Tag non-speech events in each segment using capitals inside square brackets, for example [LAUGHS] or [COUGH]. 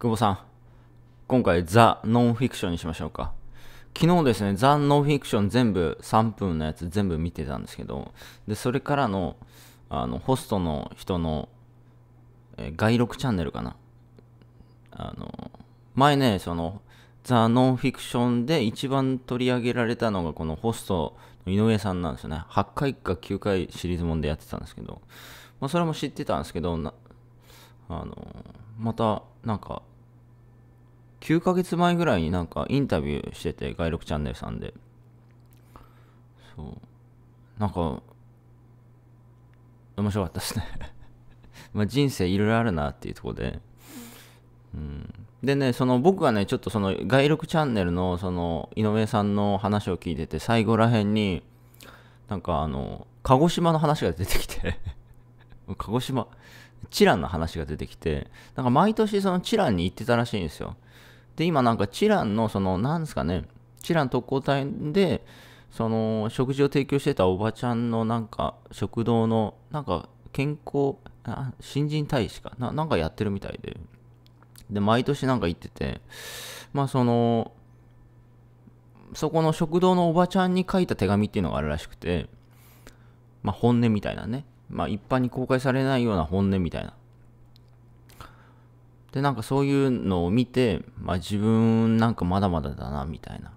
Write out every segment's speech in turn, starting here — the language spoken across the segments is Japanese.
久保さん、今回ザ・ノンフィクションにしましょうか。昨日ですね、ザ・ノンフィクション全部3分のやつ全部見てたんですけど、で、それからの、あの、ホストの人の、え概外録チャンネルかな。あの、前ね、その、ザ・ノンフィクションで一番取り上げられたのがこのホストの井上さんなんですよね。8回か9回シリーズもんでやってたんですけど、まあ、それも知ってたんですけど、あのまたなんか9ヶ月前ぐらいになんかインタビューしてて外録チャンネルさんでそうなんか面白かったですね [LAUGHS] まあ人生いろいろあるなっていうとこで、うん、でねその僕がねちょっとその外録チャンネルのその井上さんの話を聞いてて最後らへんになんかあの鹿児島の話が出てきて鹿児島、チランの話が出てきて、なんか毎年そのチランに行ってたらしいんですよ。で、今なんかチランのその、なんですかね、チラン特攻隊で、その食事を提供してたおばちゃんのなんか食堂のなんか健康新人大使かななんかやってるみたいでで毎年なんか行っててまあそのそこの食堂のおばちゃんに書いた手紙っていうのがあるらしくてまあ本音みたいなねまあ、一般に公開されないような本音みたいな。で、なんかそういうのを見て、まあ、自分なんかまだまだだな、みたいな。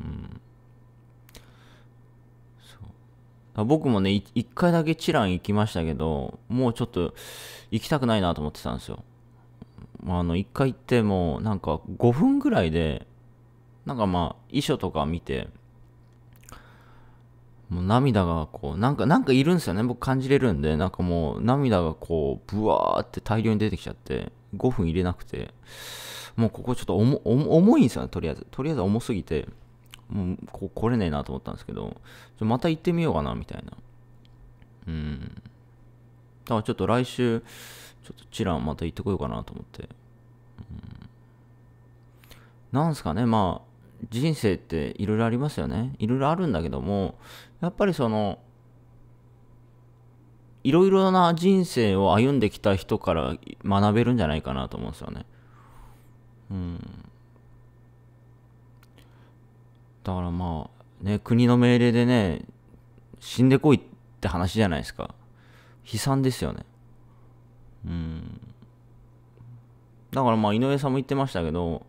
うん。そう。僕もね、一回だけチラン行きましたけど、もうちょっと行きたくないなと思ってたんですよ。まあ、あの、一回行っても、なんか5分ぐらいで、なんかまあ、遺書とか見て、もう涙がこう、なんか、なんかいるんですよね。僕感じれるんで、なんかもう涙がこう、ブワーって大量に出てきちゃって、5分入れなくて、もうここちょっと重重いんですよね、とりあえず。とりあえず重すぎて、もうこ来れねえなと思ったんですけど、また行ってみようかな、みたいな。うん。だからちょっと来週、ちょっとチラまた行ってこようかなと思って。うん。なんすかね、まあ、人生っていろいろありますよね。いろいろあるんだけども、やっぱりその、いろいろな人生を歩んできた人から学べるんじゃないかなと思うんですよね。うん。だからまあ、ね、国の命令でね、死んでこいって話じゃないですか。悲惨ですよね。うん。だからまあ、井上さんも言ってましたけど、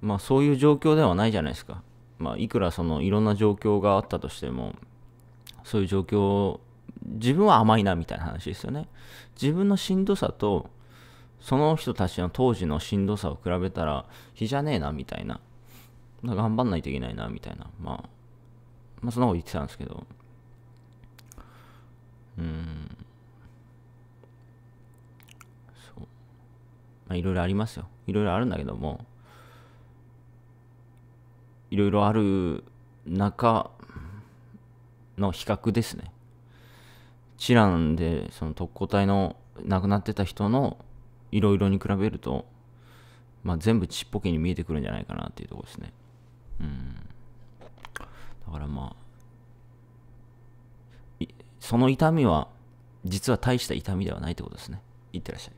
まあそういう状況ではないじゃないですか。まあいくらそのいろんな状況があったとしても、そういう状況、自分は甘いなみたいな話ですよね。自分のしんどさと、その人たちの当時のしんどさを比べたら、比じゃねえなみたいな。頑張んないといけないなみたいな。まあ、まあそんなこと言ってたんですけど。うん。そう。まあいろいろありますよ。いろいろあるんだけども、いろいろある中の比較ですね。知覧でその特攻隊の亡くなってた人のいろいろに比べると、まあ、全部ちっぽけに見えてくるんじゃないかなっていうとこですね。うん。だからまあ、その痛みは実は大した痛みではないってことですね。いってらっしゃい。